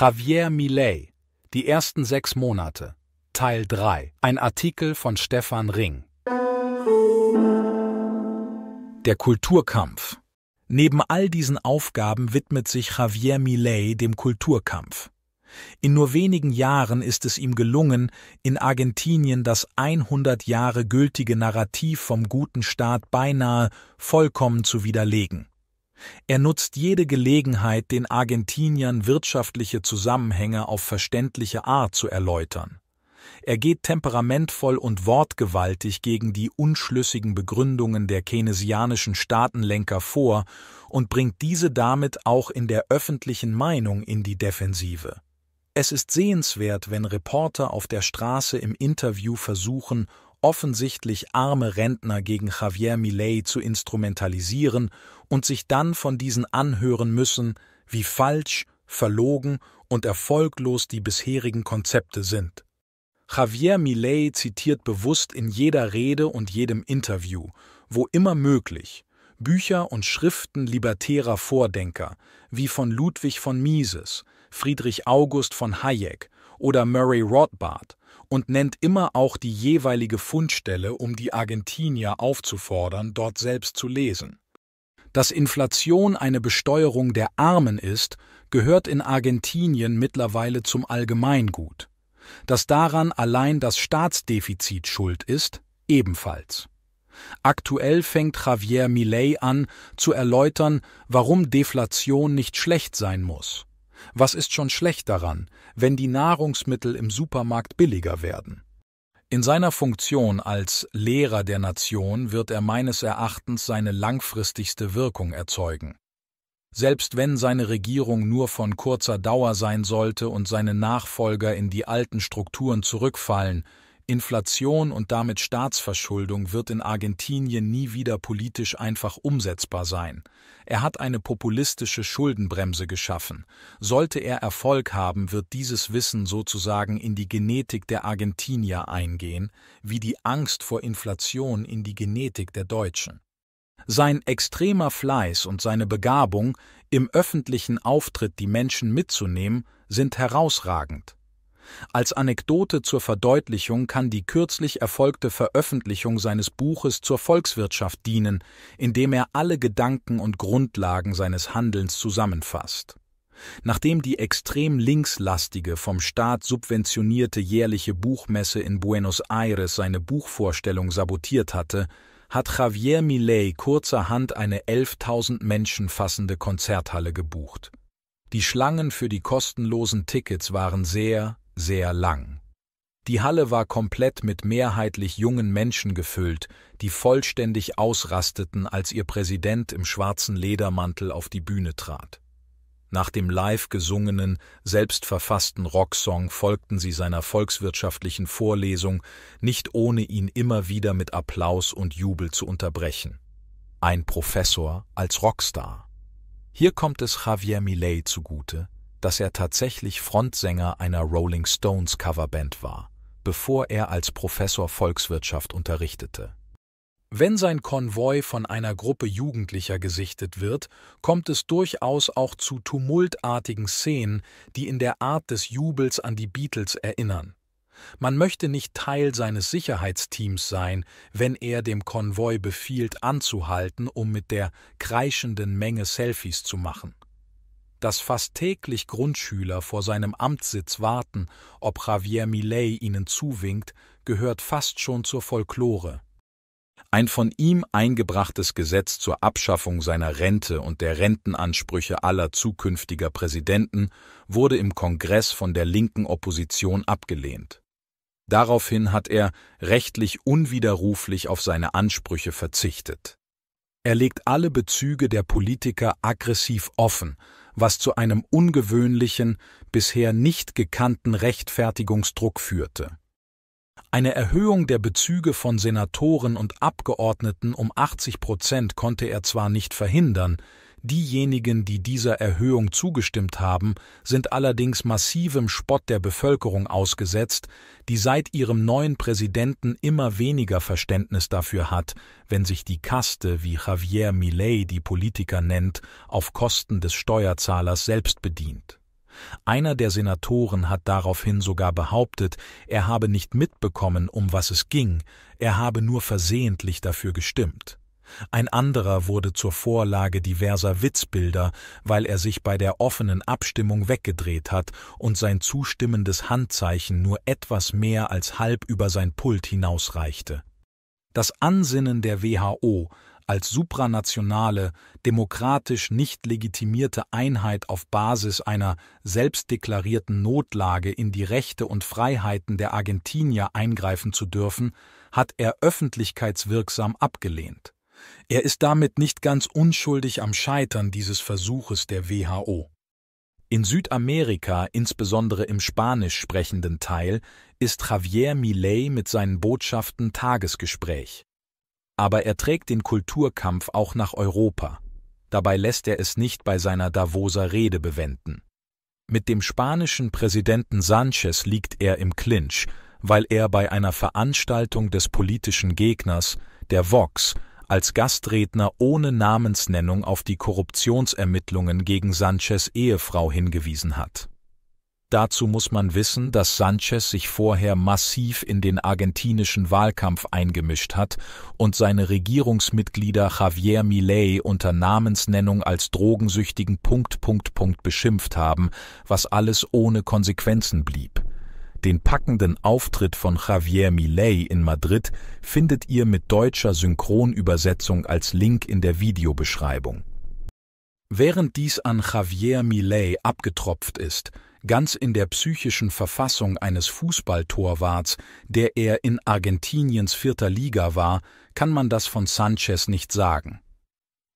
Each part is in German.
Javier Millet, die ersten sechs Monate, Teil 3, ein Artikel von Stefan Ring. Der Kulturkampf. Neben all diesen Aufgaben widmet sich Javier Millet dem Kulturkampf. In nur wenigen Jahren ist es ihm gelungen, in Argentinien das 100 Jahre gültige Narrativ vom guten Staat beinahe vollkommen zu widerlegen. Er nutzt jede Gelegenheit, den Argentiniern wirtschaftliche Zusammenhänge auf verständliche Art zu erläutern. Er geht temperamentvoll und wortgewaltig gegen die unschlüssigen Begründungen der keynesianischen Staatenlenker vor und bringt diese damit auch in der öffentlichen Meinung in die Defensive. Es ist sehenswert, wenn Reporter auf der Straße im Interview versuchen, offensichtlich arme Rentner gegen Javier Millet zu instrumentalisieren und sich dann von diesen anhören müssen, wie falsch, verlogen und erfolglos die bisherigen Konzepte sind. Javier Millet zitiert bewusst in jeder Rede und jedem Interview, wo immer möglich, Bücher und Schriften libertärer Vordenker, wie von Ludwig von Mises, Friedrich August von Hayek, oder Murray Rothbard und nennt immer auch die jeweilige Fundstelle, um die Argentinier aufzufordern, dort selbst zu lesen. Dass Inflation eine Besteuerung der Armen ist, gehört in Argentinien mittlerweile zum Allgemeingut. Dass daran allein das Staatsdefizit schuld ist, ebenfalls. Aktuell fängt Javier Millet an, zu erläutern, warum Deflation nicht schlecht sein muss. Was ist schon schlecht daran, wenn die Nahrungsmittel im Supermarkt billiger werden? In seiner Funktion als Lehrer der Nation wird er meines Erachtens seine langfristigste Wirkung erzeugen. Selbst wenn seine Regierung nur von kurzer Dauer sein sollte und seine Nachfolger in die alten Strukturen zurückfallen, Inflation und damit Staatsverschuldung wird in Argentinien nie wieder politisch einfach umsetzbar sein. Er hat eine populistische Schuldenbremse geschaffen. Sollte er Erfolg haben, wird dieses Wissen sozusagen in die Genetik der Argentinier eingehen, wie die Angst vor Inflation in die Genetik der Deutschen. Sein extremer Fleiß und seine Begabung, im öffentlichen Auftritt die Menschen mitzunehmen, sind herausragend. Als Anekdote zur Verdeutlichung kann die kürzlich erfolgte Veröffentlichung seines Buches zur Volkswirtschaft dienen, indem er alle Gedanken und Grundlagen seines Handelns zusammenfasst. Nachdem die extrem linkslastige, vom Staat subventionierte jährliche Buchmesse in Buenos Aires seine Buchvorstellung sabotiert hatte, hat Javier Millet kurzerhand eine 11.000 Menschen fassende Konzerthalle gebucht. Die Schlangen für die kostenlosen Tickets waren sehr, sehr lang. Die Halle war komplett mit mehrheitlich jungen Menschen gefüllt, die vollständig ausrasteten, als ihr Präsident im schwarzen Ledermantel auf die Bühne trat. Nach dem live gesungenen, selbstverfassten Rocksong folgten sie seiner volkswirtschaftlichen Vorlesung, nicht ohne ihn immer wieder mit Applaus und Jubel zu unterbrechen. Ein Professor als Rockstar. Hier kommt es Javier Millet zugute, dass er tatsächlich Frontsänger einer Rolling Stones Coverband war, bevor er als Professor Volkswirtschaft unterrichtete. Wenn sein Konvoi von einer Gruppe Jugendlicher gesichtet wird, kommt es durchaus auch zu tumultartigen Szenen, die in der Art des Jubels an die Beatles erinnern. Man möchte nicht Teil seines Sicherheitsteams sein, wenn er dem Konvoi befiehlt, anzuhalten, um mit der kreischenden Menge Selfies zu machen dass fast täglich Grundschüler vor seinem Amtssitz warten, ob Javier Millet ihnen zuwinkt, gehört fast schon zur Folklore. Ein von ihm eingebrachtes Gesetz zur Abschaffung seiner Rente und der Rentenansprüche aller zukünftiger Präsidenten wurde im Kongress von der linken Opposition abgelehnt. Daraufhin hat er rechtlich unwiderruflich auf seine Ansprüche verzichtet. Er legt alle Bezüge der Politiker aggressiv offen, was zu einem ungewöhnlichen, bisher nicht gekannten Rechtfertigungsdruck führte. Eine Erhöhung der Bezüge von Senatoren und Abgeordneten um 80 Prozent konnte er zwar nicht verhindern, Diejenigen, die dieser Erhöhung zugestimmt haben, sind allerdings massivem Spott der Bevölkerung ausgesetzt, die seit ihrem neuen Präsidenten immer weniger Verständnis dafür hat, wenn sich die Kaste, wie Javier Milei die Politiker nennt, auf Kosten des Steuerzahlers selbst bedient. Einer der Senatoren hat daraufhin sogar behauptet, er habe nicht mitbekommen, um was es ging, er habe nur versehentlich dafür gestimmt ein anderer wurde zur Vorlage diverser Witzbilder, weil er sich bei der offenen Abstimmung weggedreht hat und sein zustimmendes Handzeichen nur etwas mehr als halb über sein Pult hinausreichte. Das Ansinnen der WHO, als supranationale, demokratisch nicht legitimierte Einheit auf Basis einer selbstdeklarierten Notlage in die Rechte und Freiheiten der Argentinier eingreifen zu dürfen, hat er öffentlichkeitswirksam abgelehnt. Er ist damit nicht ganz unschuldig am Scheitern dieses Versuches der WHO. In Südamerika, insbesondere im spanisch sprechenden Teil, ist Javier Milei mit seinen Botschaften Tagesgespräch. Aber er trägt den Kulturkampf auch nach Europa. Dabei lässt er es nicht bei seiner Davoser Rede bewenden. Mit dem spanischen Präsidenten Sanchez liegt er im Clinch, weil er bei einer Veranstaltung des politischen Gegners, der Vox, als Gastredner ohne Namensnennung auf die Korruptionsermittlungen gegen Sanchez Ehefrau hingewiesen hat. Dazu muss man wissen, dass Sanchez sich vorher massiv in den argentinischen Wahlkampf eingemischt hat und seine Regierungsmitglieder Javier Milei unter Namensnennung als drogensüchtigen Punkt Punkt Punkt beschimpft haben, was alles ohne Konsequenzen blieb. Den packenden Auftritt von Javier Milei in Madrid findet ihr mit deutscher Synchronübersetzung als Link in der Videobeschreibung. Während dies an Javier Milei abgetropft ist, ganz in der psychischen Verfassung eines Fußballtorwarts, der er in Argentiniens vierter Liga war, kann man das von Sanchez nicht sagen.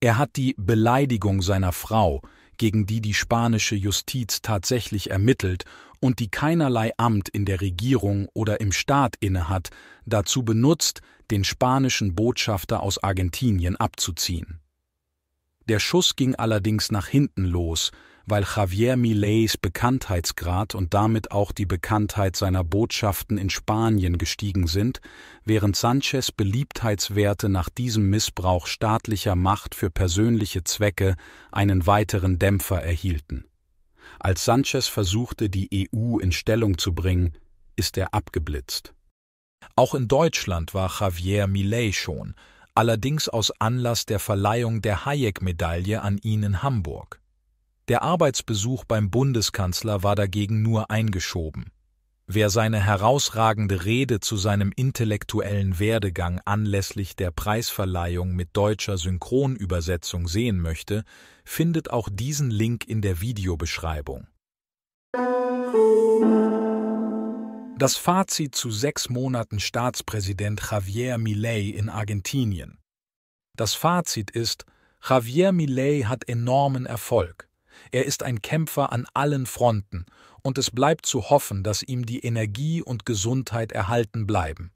Er hat die Beleidigung seiner Frau, gegen die die spanische Justiz tatsächlich ermittelt und die keinerlei Amt in der Regierung oder im Staat innehat, dazu benutzt, den spanischen Botschafter aus Argentinien abzuziehen. Der Schuss ging allerdings nach hinten los, weil Javier Millets Bekanntheitsgrad und damit auch die Bekanntheit seiner Botschaften in Spanien gestiegen sind, während Sanchez Beliebtheitswerte nach diesem Missbrauch staatlicher Macht für persönliche Zwecke einen weiteren Dämpfer erhielten als Sanchez versuchte, die EU in Stellung zu bringen, ist er abgeblitzt. Auch in Deutschland war Javier Millet schon, allerdings aus Anlass der Verleihung der Hayek-Medaille an ihn in Hamburg. Der Arbeitsbesuch beim Bundeskanzler war dagegen nur eingeschoben. Wer seine herausragende Rede zu seinem intellektuellen Werdegang anlässlich der Preisverleihung mit deutscher Synchronübersetzung sehen möchte, findet auch diesen Link in der Videobeschreibung. Das Fazit zu sechs Monaten Staatspräsident Javier Milley in Argentinien. Das Fazit ist, Javier Milley hat enormen Erfolg. Er ist ein Kämpfer an allen Fronten, und es bleibt zu hoffen, dass ihm die Energie und Gesundheit erhalten bleiben.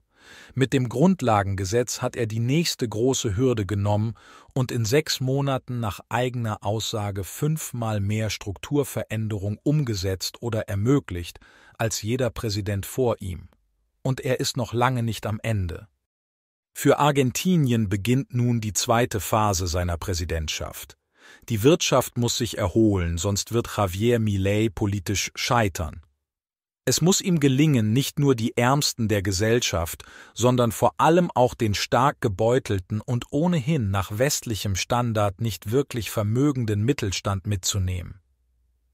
Mit dem Grundlagengesetz hat er die nächste große Hürde genommen und in sechs Monaten nach eigener Aussage fünfmal mehr Strukturveränderung umgesetzt oder ermöglicht als jeder Präsident vor ihm. Und er ist noch lange nicht am Ende. Für Argentinien beginnt nun die zweite Phase seiner Präsidentschaft. Die Wirtschaft muss sich erholen, sonst wird Javier Millet politisch scheitern. Es muss ihm gelingen, nicht nur die Ärmsten der Gesellschaft, sondern vor allem auch den stark gebeutelten und ohnehin nach westlichem Standard nicht wirklich vermögenden Mittelstand mitzunehmen.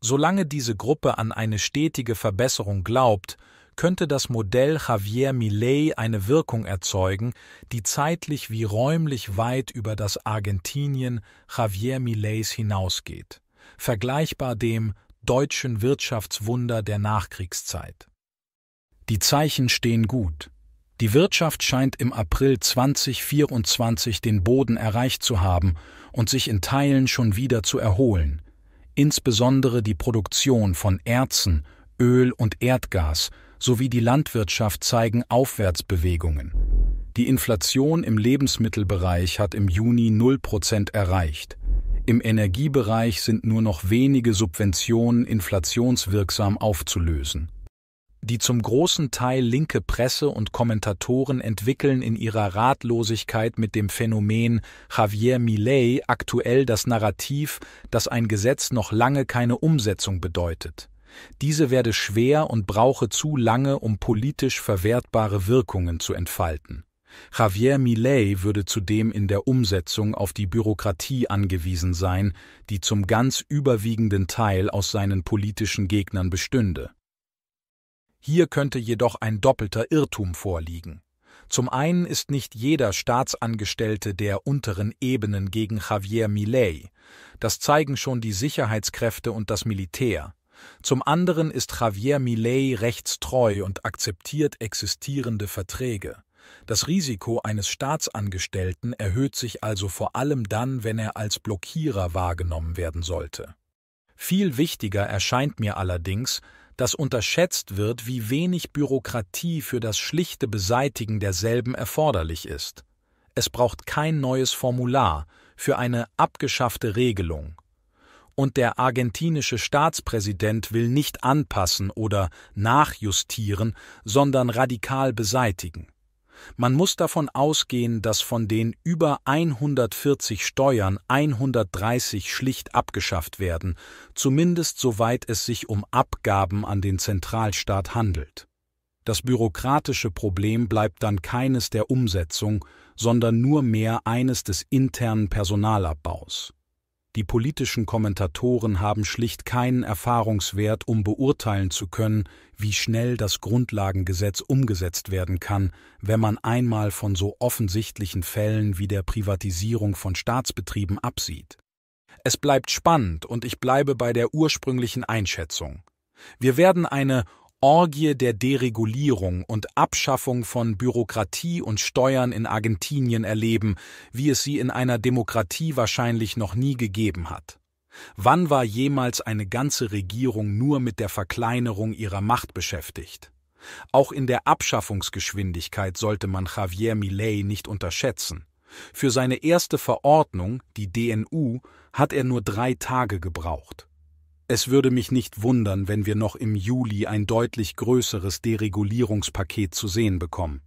Solange diese Gruppe an eine stetige Verbesserung glaubt, könnte das Modell Javier Millet eine Wirkung erzeugen, die zeitlich wie räumlich weit über das Argentinien Javier Millets hinausgeht, vergleichbar dem deutschen Wirtschaftswunder der Nachkriegszeit. Die Zeichen stehen gut. Die Wirtschaft scheint im April 2024 den Boden erreicht zu haben und sich in Teilen schon wieder zu erholen, insbesondere die Produktion von Erzen, Öl und Erdgas sowie die Landwirtschaft zeigen Aufwärtsbewegungen. Die Inflation im Lebensmittelbereich hat im Juni 0% erreicht. Im Energiebereich sind nur noch wenige Subventionen inflationswirksam aufzulösen. Die zum großen Teil linke Presse und Kommentatoren entwickeln in ihrer Ratlosigkeit mit dem Phänomen Javier Millet aktuell das Narrativ, dass ein Gesetz noch lange keine Umsetzung bedeutet. Diese werde schwer und brauche zu lange, um politisch verwertbare Wirkungen zu entfalten. Javier Millet würde zudem in der Umsetzung auf die Bürokratie angewiesen sein, die zum ganz überwiegenden Teil aus seinen politischen Gegnern bestünde. Hier könnte jedoch ein doppelter Irrtum vorliegen. Zum einen ist nicht jeder Staatsangestellte der unteren Ebenen gegen Javier Millet. Das zeigen schon die Sicherheitskräfte und das Militär. Zum anderen ist Javier Milei rechtstreu und akzeptiert existierende Verträge. Das Risiko eines Staatsangestellten erhöht sich also vor allem dann, wenn er als Blockierer wahrgenommen werden sollte. Viel wichtiger erscheint mir allerdings, dass unterschätzt wird, wie wenig Bürokratie für das schlichte Beseitigen derselben erforderlich ist. Es braucht kein neues Formular für eine abgeschaffte Regelung und der argentinische Staatspräsident will nicht anpassen oder nachjustieren, sondern radikal beseitigen. Man muss davon ausgehen, dass von den über 140 Steuern 130 schlicht abgeschafft werden, zumindest soweit es sich um Abgaben an den Zentralstaat handelt. Das bürokratische Problem bleibt dann keines der Umsetzung, sondern nur mehr eines des internen Personalabbaus. Die politischen Kommentatoren haben schlicht keinen Erfahrungswert, um beurteilen zu können, wie schnell das Grundlagengesetz umgesetzt werden kann, wenn man einmal von so offensichtlichen Fällen wie der Privatisierung von Staatsbetrieben absieht. Es bleibt spannend und ich bleibe bei der ursprünglichen Einschätzung. Wir werden eine Orgie der Deregulierung und Abschaffung von Bürokratie und Steuern in Argentinien erleben, wie es sie in einer Demokratie wahrscheinlich noch nie gegeben hat. Wann war jemals eine ganze Regierung nur mit der Verkleinerung ihrer Macht beschäftigt? Auch in der Abschaffungsgeschwindigkeit sollte man Javier Milei nicht unterschätzen. Für seine erste Verordnung, die DNU, hat er nur drei Tage gebraucht. Es würde mich nicht wundern, wenn wir noch im Juli ein deutlich größeres Deregulierungspaket zu sehen bekommen.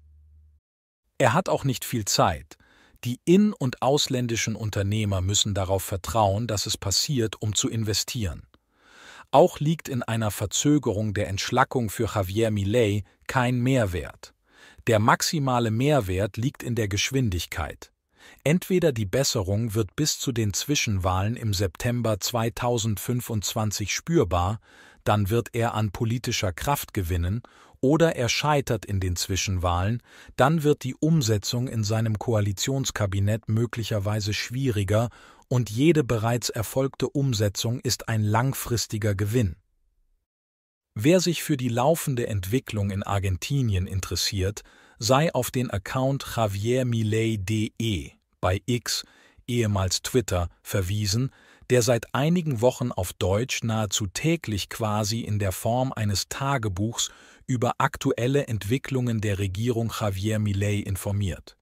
Er hat auch nicht viel Zeit. Die in- und ausländischen Unternehmer müssen darauf vertrauen, dass es passiert, um zu investieren. Auch liegt in einer Verzögerung der Entschlackung für Javier Millet kein Mehrwert. Der maximale Mehrwert liegt in der Geschwindigkeit. Entweder die Besserung wird bis zu den Zwischenwahlen im September 2025 spürbar, dann wird er an politischer Kraft gewinnen, oder er scheitert in den Zwischenwahlen, dann wird die Umsetzung in seinem Koalitionskabinett möglicherweise schwieriger und jede bereits erfolgte Umsetzung ist ein langfristiger Gewinn. Wer sich für die laufende Entwicklung in Argentinien interessiert, sei auf den Account javiermilei.de bei X, ehemals Twitter, verwiesen, der seit einigen Wochen auf Deutsch nahezu täglich quasi in der Form eines Tagebuchs über aktuelle Entwicklungen der Regierung Javier Millet informiert.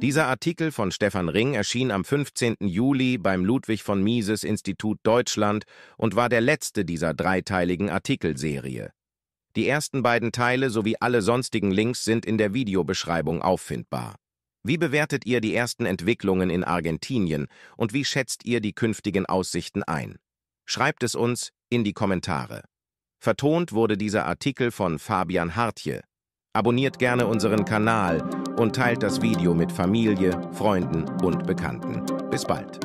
Dieser Artikel von Stefan Ring erschien am 15. Juli beim Ludwig von Mises Institut Deutschland und war der letzte dieser dreiteiligen Artikelserie. Die ersten beiden Teile sowie alle sonstigen Links sind in der Videobeschreibung auffindbar. Wie bewertet ihr die ersten Entwicklungen in Argentinien und wie schätzt ihr die künftigen Aussichten ein? Schreibt es uns in die Kommentare. Vertont wurde dieser Artikel von Fabian Hartje. Abonniert gerne unseren Kanal und teilt das Video mit Familie, Freunden und Bekannten. Bis bald.